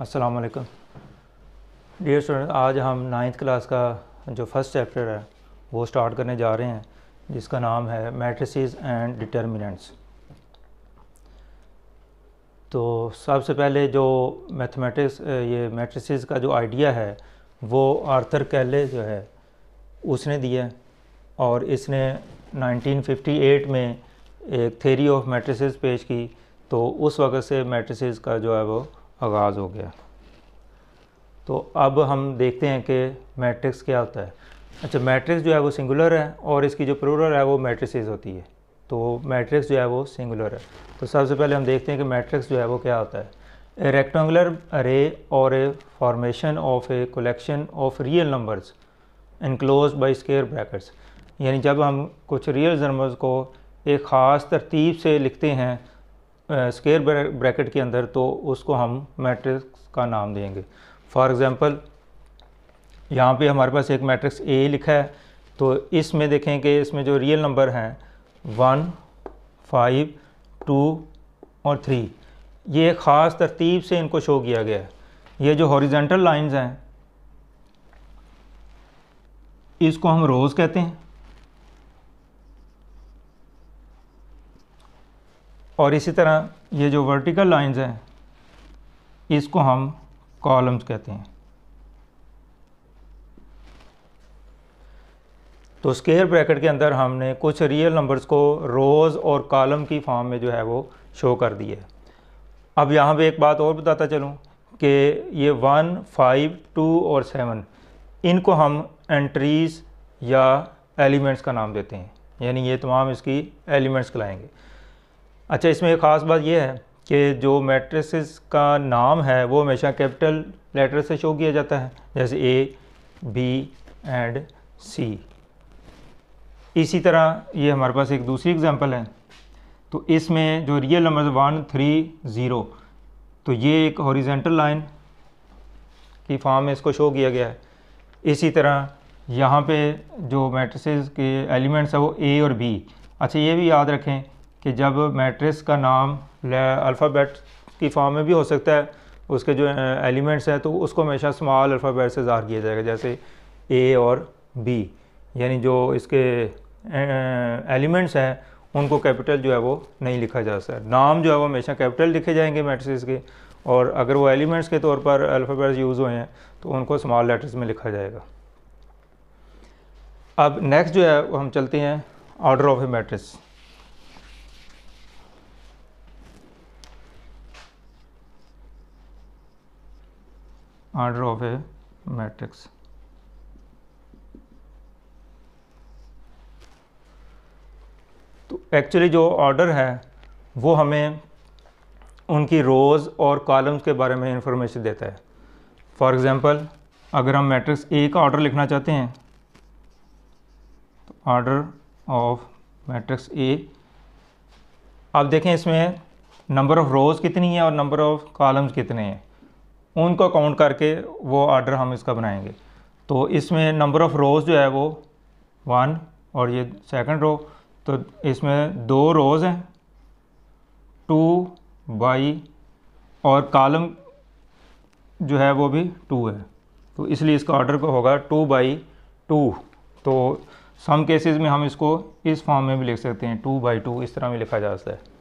अस्सलाम वालेकुम dear student आज हम नाइन्थ क्लास का जो फर्स्ट चैप्टर है वो स्टार्ट करने जा रहे हैं जिसका नाम है मैट्रिसेस एंड डिटर्मिनेंट्स तो सबसे पहले जो मैथमेटिक्स ये मैट्रिसेस का जो आइडिया है वो आर्थर कैले जो है उसने दिया और इसने 1958 में एक थेरी ऑफ मैट्रिसेस पेश की तो उस वक्त से मैट्रिसेस का जो है वो आगाज़ हो गया तो अब हम देखते हैं कि मैट्रिक्स क्या होता है अच्छा मैट्रिक्स जो है वो सिंगुलर है और इसकी जो प्लूरल है वो मैट्रिसेस होती है तो मैट्रिक्स जो है वो सिंगुलर है तो सबसे पहले हम देखते हैं कि मैट्रिक्स जो है वो क्या होता है ए रेक्टोंगुलर अरे और a formation of a collection of real numbers enclose by square brackets यानी जब हम कुछ रियल नंबर्स को एक ख़ास तरतीब से लिखते हैं स्केयर ब्रैकेट के अंदर तो उसको हम मैट्रिक्स का नाम देंगे फॉर एग्ज़ाम्पल यहाँ पे हमारे पास एक मैट्रिक्स ए लिखा है तो इसमें देखें कि इसमें जो रियल नंबर हैं वन फाइव टू और थ्री ये ख़ास तरतीब से इनको शो किया गया है ये जो हॉरिजेंटल लाइंस हैं इसको हम रोज़ कहते हैं और इसी तरह ये जो वर्टिकल लाइंस हैं इसको हम कॉलम्स कहते हैं तो स्केयर ब्रैकेट के अंदर हमने कुछ रियल नंबर्स को रोज़ और कॉलम की फॉर्म में जो है वो शो कर दिए अब यहाँ पे एक बात और बताता चलूँ कि ये वन फाइव टू और सेवन इनको हम एंट्रीज़ या एलिमेंट्स का नाम देते हैं यानी ये तमाम इसकी एलिमेंट्स कहलाएंगे अच्छा इसमें एक ख़ास बात यह है कि जो मैट्रिसेस का नाम है वो हमेशा कैपिटल लेटर से शो किया जाता है जैसे ए बी एंड सी इसी तरह ये हमारे पास एक दूसरी एग्जांपल है तो इसमें जो real number one three zero तो ये एक हॉरिजेंटल लाइन की फॉर्म में इसको शो किया गया है इसी तरह यहाँ पे जो मैट्रिसेस के एलिमेंट्स हैं वो ए और बी अच्छा ये भी याद रखें कि जब मैट्रिक्स का नाम अल्फ़ाबेट की फॉर्म में भी हो सकता है उसके जो एलिमेंट्स हैं तो उसको हमेशा स्मॉल अल्फ़ाबेट से ज़ाहिर किया जाएगा जैसे ए और बी यानी जो इसके एलिमेंट्स हैं उनको कैपिटल जो है वो नहीं लिखा जा सकता नाम जो है वो हमेशा कैपिटल लिखे जाएंगे मैट्रिक्स के और अगर वो एलिमेंट्स के तौर पर अल्फ़ाबेट्स यूज़ हुए हैं तो उनको स्मॉल लेटर्स में लिखा जाएगा अब नेक्स्ट जो है वो हम चलते हैं order of a matrix order of a matrix. तो एक्चुअली जो ऑर्डर है वो हमें उनकी रोज़ और कॉलम्स के बारे में इंफॉर्मेशन देता है फॉर एग्ज़ाम्पल अगर हम मैट्रिक्स ए का ऑर्डर लिखना चाहते हैं तो ऑर्डर ऑफ मैट्रिक्स ए आप देखें इसमें नंबर ऑफ़ रोज़ कितनी है और नंबर ऑफ़ कॉलम्स कितने हैं उनको काउंट करके वो ऑर्डर हम इसका बनाएंगे तो इसमें नंबर ऑफ़ रोज़ जो है वो वन और ये सेकंड रो तो इसमें दो रोज़ हैं टू बाई और कॉलम जो है वो भी टू है तो इसलिए इसका ऑर्डर होगा टू बाई टू तो सम केसेस में हम इसको इस फॉर्म में भी लिख सकते हैं टू बाई टू इस तरह में लिखा जा सकता है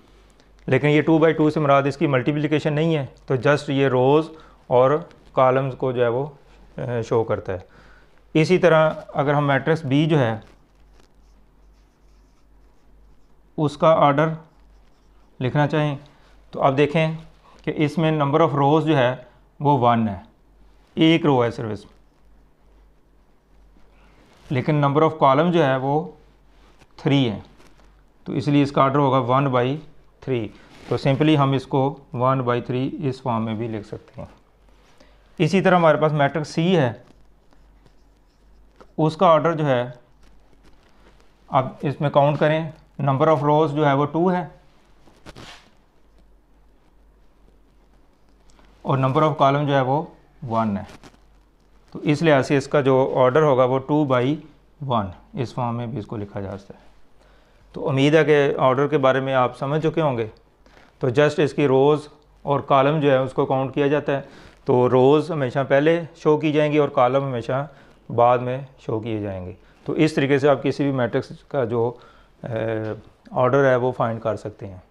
लेकिन ये टू बाई टू से मराद इसकी मल्टीप्लिकेशन नहीं है तो जस्ट ये रोज़ और कॉलम्स को जो है वो शो करता है इसी तरह अगर हम मैट्रिक्स बी जो है उसका ऑर्डर लिखना चाहें तो अब देखें कि इसमें नंबर ऑफ़ रोज़ जो है वो वन है एक रो है सर्विस लेकिन नंबर ऑफ़ कॉलम जो है वो थ्री है तो इसलिए इसका आर्डर होगा वन बाई थ्री तो सिंपली हम इसको वन बाई थ्री इस फॉर्म में भी लिख सकते हैं इसी तरह हमारे पास मैट्रिक्स सी है उसका ऑर्डर जो है आप इसमें काउंट करें नंबर ऑफ रोज जो है वो टू है और नंबर ऑफ कॉलम जो है वो वन है तो इस लिहाज से इसका जो ऑर्डर होगा वो टू बाई वन इस फॉर्म में भी इसको लिखा जा सकता है तो उम्मीद है कि ऑर्डर के बारे में आप समझ चुके होंगे तो जस्ट इसकी रोज़ और कॉलम जो है उसको काउंट किया जाता है तो रोज़ हमेशा पहले शो की जाएंगी और कॉलम हमेशा बाद में शो किए जाएंगे तो इस तरीके से आप किसी भी मैट्रिक्स का जो ऑर्डर है वो फाइंड कर सकते हैं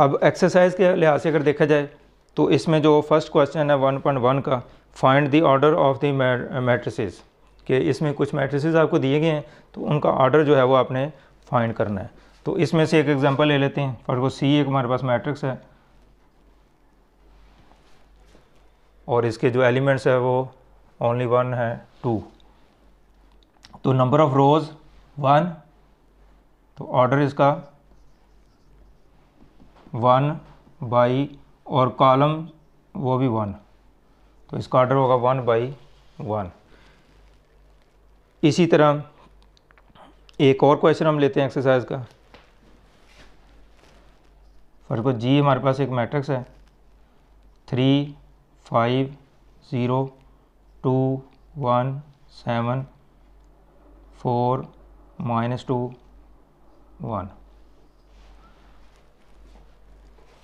अब एक्सरसाइज के लिहाज से अगर देखा जाए तो इसमें जो फर्स्ट क्वेश्चन है 1.1 का find the order of the matrices कि इसमें कुछ मैट्रिसेस आपको दिए गए हैं तो उनका ऑर्डर जो है वो आपने फाइंड करना है तो इसमें से एक एग्जांपल ले लेते हैं फॉर वो सी एक हमारे पास मैट्रिक्स है और इसके जो एलिमेंट्स है वो ओनली वन है टू तो नंबर ऑफ रोज वन तो ऑर्डर इसका वन बाई और कॉलम वो भी वन तो इसका ऑर्डर होगा वन बाई वन इसी तरह एक और क्वेश्चन हम लेते हैं एक्सरसाइज का फर्स्ट को जी हमारे पास एक मैट्रिक्स है three five zero two one seven four minus two one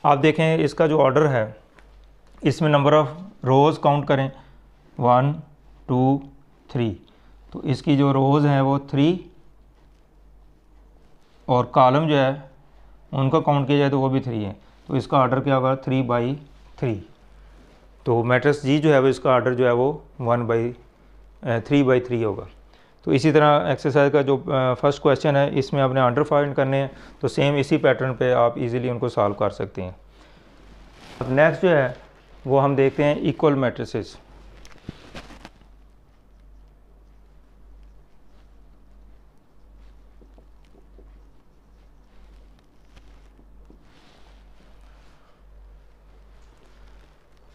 आप देखें इसका जो ऑर्डर है इसमें नंबर ऑफ़ रोज़ काउंट करें वन टू थ्री तो इसकी जो रोज़ हैं वो थ्री और कॉलम जो है उनका काउंट किया जाए तो वो भी थ्री है तो इसका ऑर्डर क्या होगा थ्री बाई थ्री तो मैट्रिक्स जी जो है वो इसका आर्डर जो है वो one by three by three होगा तो इसी तरह एक्सरसाइज का जो फर्स्ट uh, क्वेश्चन है इसमें आपने आर्डर फाइंड करने हैं तो सेम इसी पैटर्न पे आप इजीली उनको सॉल्व कर सकते हैं अब नेक्स्ट जो है वो हम देखते हैं इक्वल मैट्रिसेस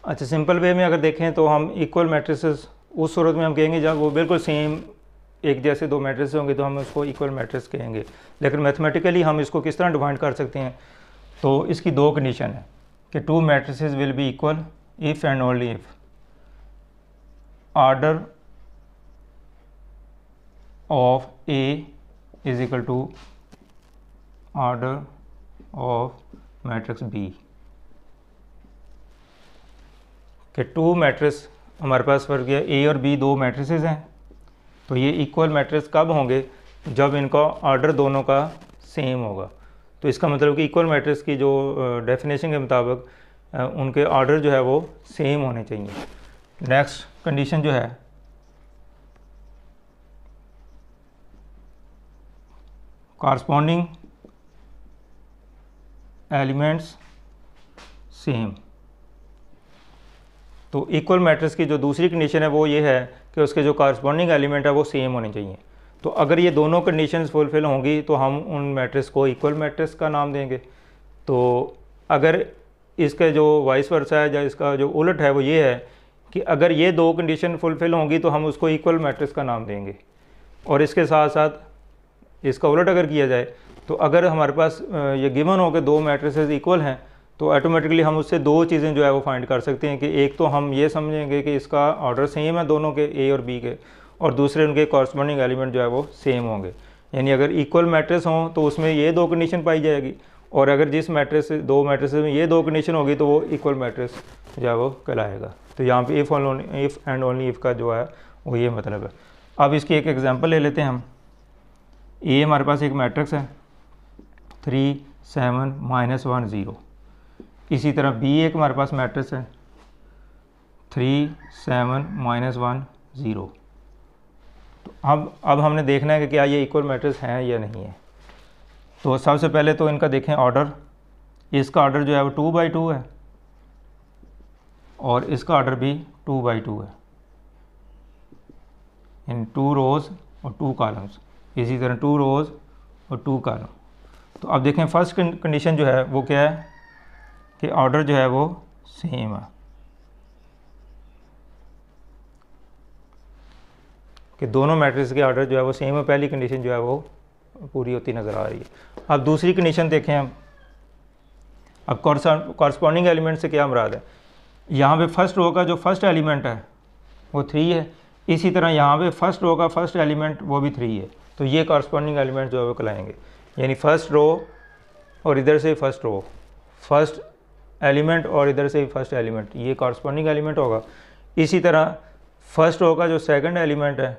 अच्छा सिंपल वे में अगर देखें तो हम इक्वल मैट्रिसेस उस सूरत में हम कहेंगे जब वो बिल्कुल सेम एक जैसे दो मैट्रिक्स होंगे तो हम उसको इक्वल मैट्रिक्स कहेंगे लेकिन मैथमेटिकली हम इसको किस तरह डिफाइंड कर सकते हैं तो इसकी दो कंडीशन है कि two matrices will be equal if and only if order of A is equal to order of matrix B कि टू मैट्रिक्स हमारे पास वर्ग गया ए और बी दो मैट्रिसेस हैं तो ये इक्वल मैट्रिक्स कब होंगे जब इनका ऑर्डर दोनों का सेम होगा तो इसका मतलब कि इक्वल मैट्रिक्स की जो डेफिनेशन के मुताबिक उनके ऑर्डर जो है वो सेम होने चाहिए नेक्स्ट कंडीशन जो है कॉरस्पॉन्डिंग एलिमेंट्स सेम तो इक्वल मैट्रिक्स की जो दूसरी कंडीशन है वो ये है कि उसके जो कॉरस्पॉन्डिंग एलिमेंट है वो सेम होने चाहिए तो अगर ये दोनों कंडीशन फुलफ़िल होंगी तो हम उन मैट्रिक्स को इक्वल मैट्रिक्स का नाम देंगे तो अगर इसका जो वाइस वर्सा है या इसका जो उलट है वो ये है कि अगर ये दो कंडीशन फुलफ़िल होंगी तो हम उसको इक्वल मैट्रिक्स का नाम देंगे और इसके साथ साथ इसका उलट अगर किया जाए तो अगर हमारे पास ये गिवन हो कि दो मैट्रिसेस इक्वल हैं तो ऑटोमेटिकली हम उससे दो चीज़ें जो है वो फाइंड कर सकते हैं कि एक तो हम ये समझेंगे कि इसका ऑर्डर सेम है दोनों के ए और बी के और दूसरे उनके कॉरस्पॉन्डिंग एलिमेंट जो है वो सेम होंगे यानी अगर इक्वल मैट्रिक्स हों तो उसमें ये दो कंडीशन पाई जाएगी और अगर जिस मैट्रिक्स दो मैट्रिक्स में ये दो कंडीशन होगी तो वो इक्वल मैट्रिक्स जो है वो कहलाएगा तो यहाँ पे if on if and only if का जो है वो ये मतलब है अब इसकी एक एग्जांपल ले लेते हैं हम ए हमारे पास एक मैट्रिक्स है three seven minus one zero इसी तरह बी एक हमारे पास मैट्रिक्स है three seven minus one zero तो अब अब हमने देखना है कि क्या ये इक्वल मैट्रिक्स हैं या नहीं है तो सबसे पहले तो इनका देखें ऑर्डर इसका ऑर्डर जो है वो टू बाई टू है और इसका ऑर्डर भी टू बाई टू है इन टू रोज़ और टू कॉलम्स इसी तरह टू रोज़ और टू कॉलम तो अब देखें फर्स्ट कंडीशन जो है वो क्या है कि ऑर्डर जो है वो सेम है कि दोनों मैट्रिक्स के ऑर्डर जो है वो सेम है पहली कंडीशन जो है वो पूरी होती नज़र आ रही है अब दूसरी कंडीशन देखें हम अब कॉरस्पॉन्डिंग एलिमेंट से क्या मुराद है यहाँ पे फर्स्ट रो का जो फर्स्ट एलिमेंट है वो थ्री है इसी तरह यहाँ पे फर्स्ट रो का फर्स्ट एलिमेंट वो भी थ्री है तो ये कॉरस्पॉन्डिंग एलिमेंट जो है वो कहलाएंगे यानी फर्स्ट रो और इधर से फर्स्ट रो फर्स्ट एलिमेंट और इधर से फर्स्ट एलिमेंट ये कॉरस्पॉन्डिंग एलिमेंट होगा इसी तरह फर्स्ट रो का जो सेकंड एलिमेंट है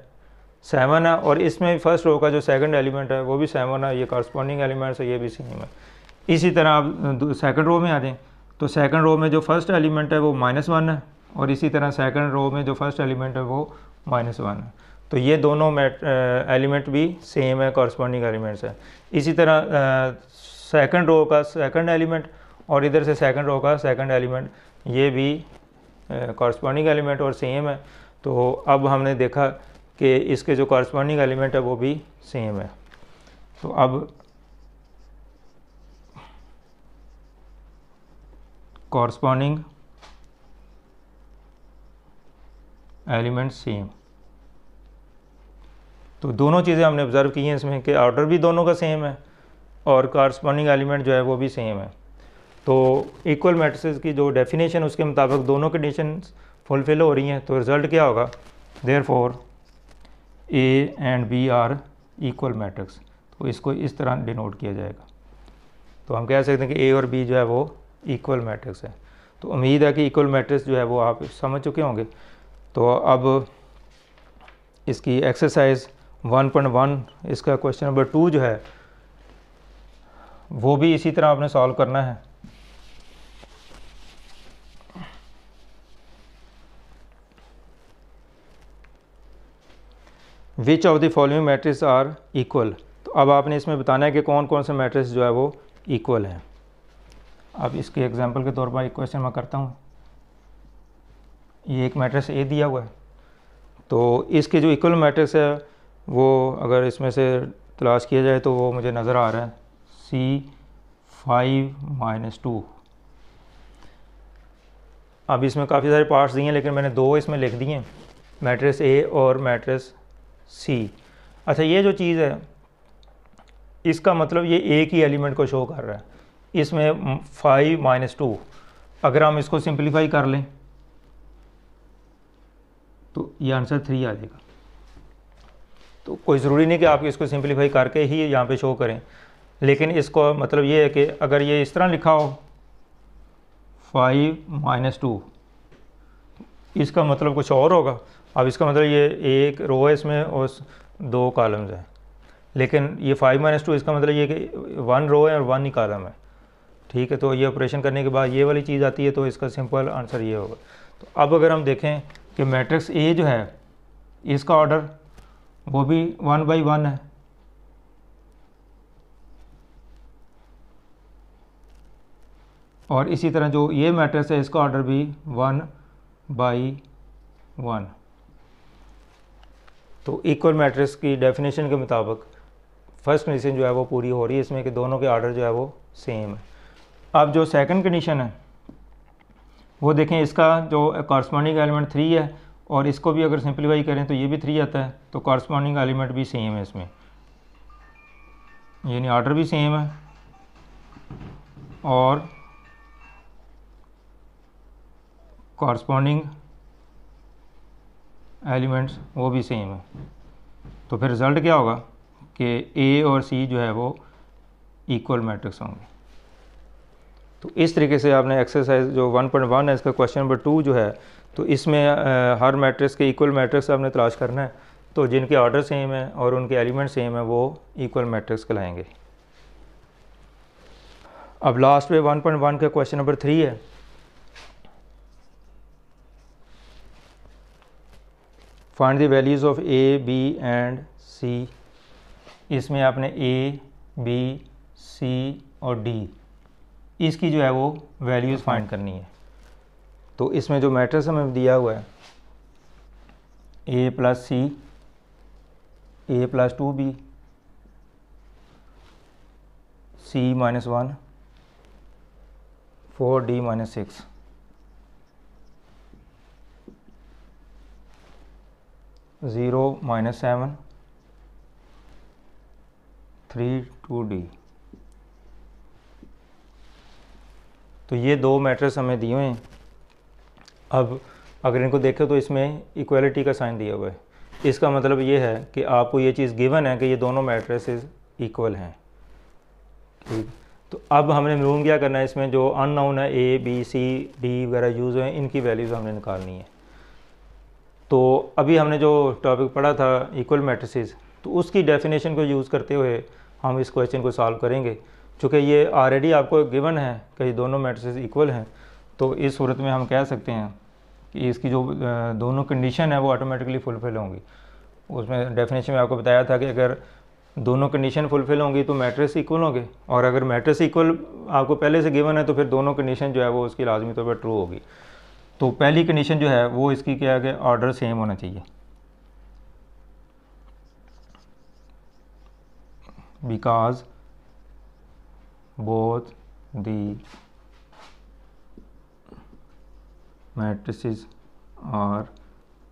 सेवन है और इसमें फर्स्ट रो का जो सेकंड एलिमेंट है वो भी सेवन है ये कॉरस्पॉन्डिंग एलिमेंट्स है ये भी सेम है इसी तरह आप सेकंड रो में आ जाएँ तो सेकंड रो में जो फर्स्ट एलिमेंट है वो माइनस वन है और इसी तरह सेकंड रो में जो फर्स्ट एलिमेंट है वो माइनस वन है तो ये दोनों एलिमेंट भी सेम है कॉरस्पॉन्डिंग एलिमेंट्स है इसी तरह सेकेंड रो का सेकंड एलिमेंट और इधर से सेकंड रो का सेकंड एलिमेंट ये भी कॉरस्पॉन्डिंग एलिमेंट और सेम है तो अब हमने देखा कि इसके जो कॉरस्पॉन्डिंग एलिमेंट है वो भी सेम है तो अब कॉरस्पॉन्डिंग एलिमेंट सेम तो दोनों चीज़ें हमने ऑब्ज़र्व की हैं इसमें कि ऑर्डर भी दोनों का सेम है और कॉरस्पॉन्डिंग एलिमेंट जो है वो भी सेम है तो इक्वल मैट्रिसेस की जो डेफिनेशन उसके मुताबिक दोनों कंडीशन फुलफ़िल हो रही हैं तो रिज़ल्ट क्या होगा therefore A and B are equal matrix तो इसको इस तरह डिनोट किया जाएगा तो हम कह सकते हैं कि ए और बी जो है वो इक्वल मैट्रिक्स है तो उम्मीद है कि इक्वल मैट्रिक्स जो है वो आप समझ चुके होंगे तो अब इसकी एक्सरसाइज 1.1 इसका क्वेश्चन नंबर टू जो है वो भी इसी तरह आपने सॉल्व करना है which of the following matrix are equal तो अब आपने इसमें बताना है कि कौन कौन से मैट्रिक्स जो है वो इक्वल हैं अब इसके एग्जांपल के तौर पर एक क्वेश्चन मैं करता हूँ ये एक मैट्रिक्स ए दिया हुआ है तो इसके जो इक्वल मैट्रिक्स है वो अगर इसमें से तलाश किया जाए तो वो मुझे नज़र आ रहा है सी फाइव माइनस टू अब इसमें काफ़ी सारे पार्ट्स दिए हैं लेकिन मैंने दो इसमें लिख दिए हैं मैट्रिक्स ए और मैट्रिक्स सी अच्छा ये जो चीज़ है इसका मतलब ये एक ही एलिमेंट को शो कर रहा है इसमें फाइव माइनस टू अगर हम इसको सिंप्लीफाई कर लें तो ये आंसर थ्री आ जाएगा तो कोई ज़रूरी नहीं कि आप इसको सिंप्लीफाई करके ही यहाँ पे शो करें लेकिन इसको मतलब ये है कि अगर ये इस तरह लिखा हो फाइव माइनस टू इसका मतलब कुछ और होगा अब इसका मतलब ये एक रो है इसमें और दो कॉलम्स हैं लेकिन ये फाइव माइनस टू इसका मतलब ये कि वन रो है और वन ही कॉलम है ठीक है तो ये ऑपरेशन करने के बाद ये वाली चीज़ आती है तो इसका सिंपल आंसर ये होगा तो अब अगर हम देखें कि मैट्रिक्स ए जो है इसका ऑर्डर वो भी वन बाई वन है और इसी तरह जो ये मैट्रिक्स है इसका ऑर्डर भी वन बाई वन तो इक्वल मैट्रिक्स की डेफिनेशन के मुताबिक फर्स्ट कंडीशन जो है वो पूरी हो रही है इसमें कि दोनों के आर्डर जो है वो सेम है अब जो सेकंड कंडीशन है वो देखें इसका जो कॉरस्पॉन्डिंग एलिमेंट थ्री है और इसको भी अगर सिंप्लीफाई करें तो ये भी थ्री आता है तो कॉरस्पॉन्डिंग एलिमेंट भी सेम है इसमें यानी आर्डर भी सेम है और कॉरस्पॉन्डिंग एलिमेंट्स वो भी सेम है तो फिर रिज़ल्ट क्या होगा कि ए और सी जो है वो इक्वल मैट्रिक्स होंगे तो इस तरीके से आपने एक्सरसाइज जो 1.1 है इसका क्वेश्चन नंबर टू जो है तो इसमें हर मैट्रिक्स के इक्वल मैट्रिक्स आपने तलाश करना है तो जिनके ऑर्डर सेम है और उनके एलिमेंट सेम है वो इक्वल मैट्रिक्स कहलाएंगे अब लास्ट में 1.1 का क्वेश्चन नंबर थ्री है find the values of A B and C इसमें आपने ए बी सी और डी इसकी जो है वो वैल्यूज़ फाइंड करनी है तो इसमें जो मैट्रिक्स हमें दिया हुआ है A plus C A plus two B C minus one four D minus six zero minus seven three two D तो ये दो मैट्रिक्स हमें दिए हुए हैं अब अगर इनको देखें तो इसमें इक्वलिटी का साइन दिया हुआ है इसका मतलब ये है कि आपको ये चीज़ गिवन है कि ये दोनों मैट्रिसेस इक्वल हैं ठीक तो अब हमने मरूम क्या करना है इसमें जो अननोन है ए बी सी डी वगैरह यूज़ हुए हैं इनकी वैल्यूज़ हमने निकालनी है तो अभी हमने जो टॉपिक पढ़ा था इक्वल मैट्रिसेस तो उसकी डेफिनेशन को यूज़ करते हुए हम इस क्वेश्चन को सॉल्व करेंगे चूँकि ये ऑलरेडी आपको गिवन है कि दोनों मैट्रिसेस इक्वल हैं तो इस सूरत में हम कह सकते हैं कि इसकी जो दोनों कंडीशन है वो ऑटोमेटिकली फुलफ़िल होंगी उसमें डेफिनेशन में आपको बताया था कि अगर दोनों कंडीशन फुलफ़िल होंगी तो मैट्रिक्स इक्वल होंगे और अगर मैट्रिक्स इक्वल आपको पहले से गिवन है तो फिर दोनों कंडीशन जो है वो उसकी लाजमी तौर पर ट्रू होगी तो पहली कंडीशन जो है वो इसकी क्या है ऑर्डर सेम होना चाहिए because both the matrices are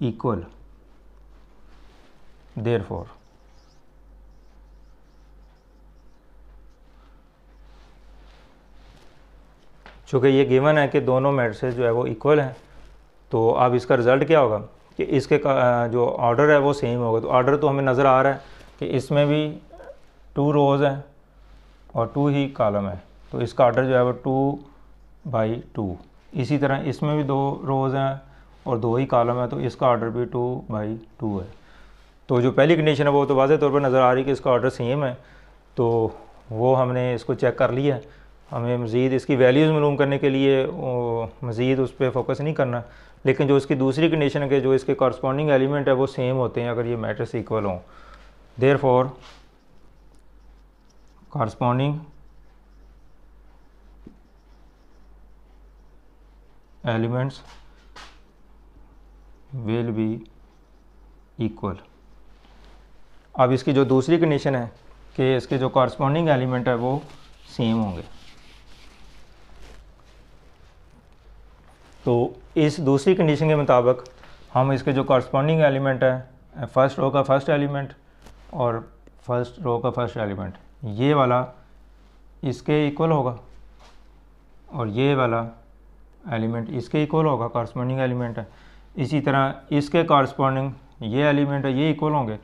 equal therefore चूँकि ये गिवन है कि दोनों मेट्रिसेस जो है वो इक्वल हैं तो अब इसका रिज़ल्ट क्या होगा कि इसके जो ऑर्डर है वो सेम होगा तो ऑर्डर तो हमें नज़र आ रहा है कि इसमें भी टू रोज़ हैं और टू ही कॉलम है तो इसका ऑर्डर जो है वो टू बाई टू इसी तरह इसमें भी दो रोज़ हैं और दो ही कॉलम है तो इसका ऑर्डर भी टू बाई टू है तो जो पहली कंडीशन है वो तो वाजह तौर पर नज़र आ रही है कि इसका ऑर्डर सेम है तो वो हमने इसको चेक कर लिया है हमें मज़ीद इसकी वैल्यूज़ मालूम करने के लिए मज़ीद उस पर फोकस नहीं करना लेकिन जो इसकी दूसरी कंडीशन है कि जो इसके कॉरस्पॉन्डिंग एलिमेंट है वो सेम होते हैं अगर ये मैट्रिक्स इक्वल हों therefore corresponding elements will be equal अब इसकी जो दूसरी कंडीशन है कि इसके जो कॉरस्पॉन्डिंग एलिमेंट है वो सेम होंगे तो इस दूसरी कंडीशन के मुताबिक हम इसके जो कॉरस्पॉन्डिंग एलिमेंट है फर्स्ट रो का फर्स्ट एलिमेंट और फर्स्ट रो का फर्स्ट एलिमेंट ये वाला इसके इक्वल होगा और ये वाला एलिमेंट इसके इक्वल होगा कॉरस्पॉन्डिंग एलिमेंट है इसी तरह इसके कॉरस्पॉन्डिंग ये एलिमेंट है ये इक्वल होंगे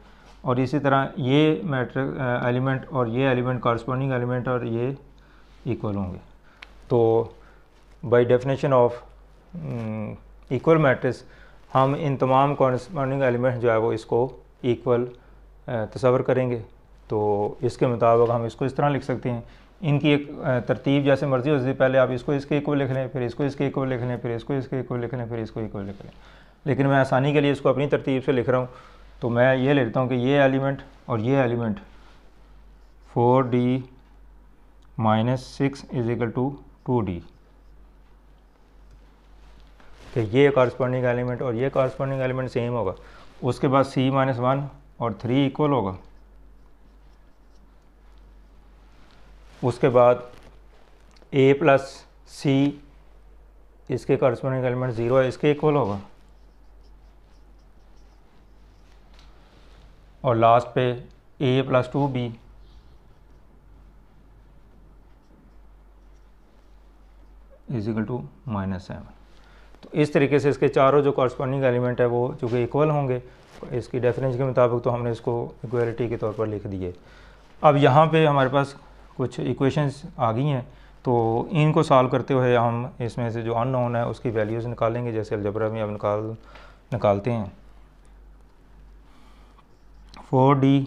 और इसी तरह ये मैट्रिक एलिमेंट और ये एलिमेंट कॉरस्पॉन्डिंग एलिमेंट और ये इक्वल होंगे तो by definition of equal hmm, matrix हम इन तमाम कॉरस्पॉन्डिंग एलिमेंट जो है वो इसको इक्वल तस्वर करेंगे तो इसके मुताबिक हम इसको इस तरह लिख सकते हैं इनकी एक तरतीब जैसे मर्जी होती है पहले आप इसको इसके इक्वल लिख लें फिर इसको इसके इक्वल लिख लें फिर इसको इसके इक्वल लिख लें फिर इसको इक्वल लिख लें लेकिन मैं आसानी के लिए इसको अपनी तरतीब से लिख रहा हूँ तो मैं ये लिखता हूँ कि ये एलिमेंट और ये element four D minus six is equal to two D कि ये कॉरस्पॉन्डिंग एलिमेंट और ये कॉरस्पॉन्डिंग एलिमेंट सेम होगा उसके बाद सी माइनस वन और थ्री इक्वल होगा उसके बाद ए प्लस सी इसके कॉरस्पॉन्डिंग एलिमेंट ज़ीरो है इसके इक्वल होगा और लास्ट पे A plus two B is equal to minus seven तो इस तरीके से इसके चारों जो कॉरस्पॉन्डिंग एलिमेंट है वो चूँकि इक्वल होंगे इसकी डेफिनेशन के मुताबिक तो हमने इसको इक्वलिटी के तौर पर लिख दिए अब यहाँ पे हमारे पास कुछ इक्वेशंस आ गई हैं तो इनको सॉल्व करते हुए हम इसमें से जो अन है उसकी वैल्यूज़ निकालेंगे जैसे अलजबरा में हम निकाल निकालते हैं फोर डी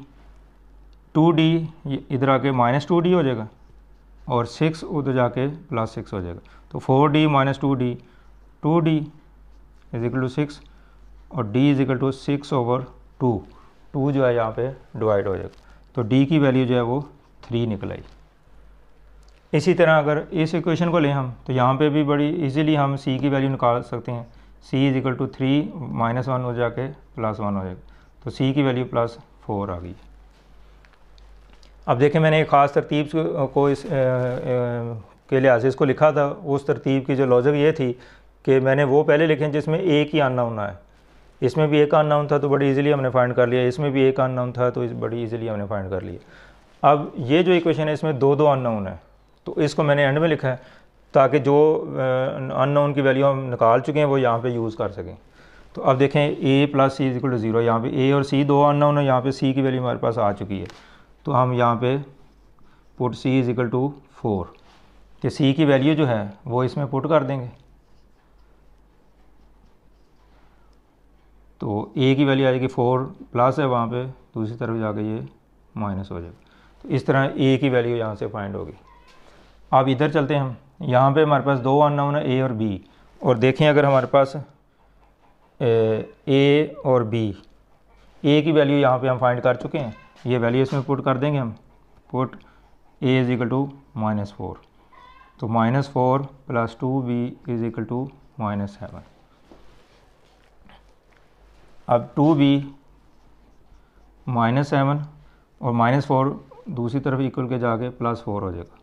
टू डी इधर आके माइनस टू डी हो जाएगा और सिक्स उधर जाके प्लस सिक्स हो जाएगा तो four D minus two D two D is equal to six और D is equal to six over two two जो है यहाँ पे डिवाइड हो जाएगा तो डी की वैल्यू जो है वो थ्री निकल आई इसी तरह अगर इस इक्वेशन को लें हम तो यहाँ पे भी बड़ी इजीली हम सी की वैल्यू निकाल सकते हैं C is equal to three minus one हो जाके प्लस वन हो जाएगा तो सी की वैल्यू प्लस फोर आ गई अब देखें मैंने एक ख़ास तरतीब को इस ए, ए, के लिहाज से इसको लिखा था उस तरतीब की जो लॉजिक ये थी कि मैंने वो पहले लिखे जिसमें एक ही अननाउन है इसमें भी एक नाउन था तो बड़ी इजीली हमने फाइंड कर लिया इसमें भी एक नाउन था तो इस बड़ी इजीली हमने फाइंड कर लिया अब ये जो इक्वेशन है इसमें दो दो अननाउन है तो इसको मैंने एंड में लिखा है ताकि जो अननाउन की वैल्यू हम निकाल चुके हैं वो यहाँ पे यूज़ कर सकें तो अब देखें A plus C equal to zero यहाँ पे ए और सी दो अननाउन है यहाँ पे सी की वैल्यू हमारे पास आ चुकी है तो हम यहाँ पे put C is equal to four कि सी की वैल्यू जो है वो इसमें पुट कर देंगे तो ए की वैल्यू आ जाएगी फोर प्लस है वहाँ पे दूसरी तरफ जाके ये माइनस हो जाएगा तो इस तरह ए की वैल्यू यहाँ से फाइंड होगी अब इधर चलते हैं हम यहाँ पर हमारे पास दो अननाउन है ए और बी और देखें अगर हमारे पास ए और बी ए की वैल्यू यहाँ पे हम फाइंड कर चुके हैं ये वैल्यू इसमें पुट कर देंगे हम put A is equal to minus four तो minus four plus two B is equal to minus seven अब टू बी माइनस सेवन और माइनस फोर दूसरी तरफ इक्वल के जाके प्लस फोर हो जाएगा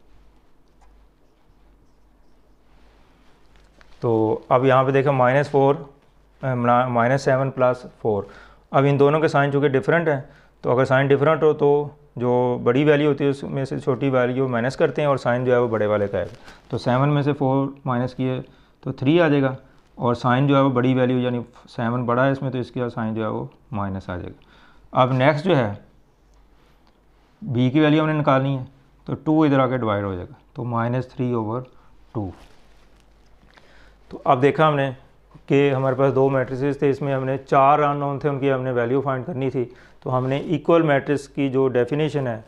तो अब यहाँ पे देखें minus four minus seven plus four अब इन दोनों के साइन चूँकि डिफरेंट हैं तो अगर साइन डिफरेंट हो तो जो बड़ी वैल्यू होती है उसमें से छोटी वैल्यू माइनस करते हैं और साइन जो है वो बड़े वाले का है तो सेवन में से फोर माइनस किए तो थ्री आ जाएगा और साइन जो है वो बड़ी वैल्यू यानी सेवन बड़ा है इसमें तो इसके बाद साइन जो है वो माइनस आ जाएगा अब नेक्स्ट जो है बी की वैल्यू हमने निकालनी है तो टू इधर आके डिवाइड हो जाएगा तो माइनस थ्री ओवर टू तो अब देखा हमने कि हमारे पास दो मैट्रिसेस थे इसमें हमने चार अननोन थे उनकी हमने वैल्यू फाइंड करनी थी तो हमने इक्वल मैट्रिक्स की जो डेफिनेशन है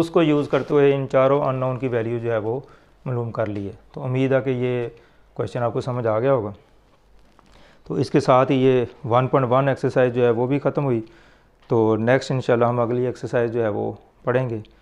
उसको यूज़ करते हुए इन चारों अननोन की वैल्यू जो है वो मालूम कर ली है तो उम्मीद है कि ये क्वेश्चन आपको समझ आ गया होगा तो इसके साथ ही ये 1.1 एक्सरसाइज जो है वो भी ख़त्म हुई तो नेक्स्ट इंशाल्लाह हम अगली एक्सरसाइज जो है वो पढ़ेंगे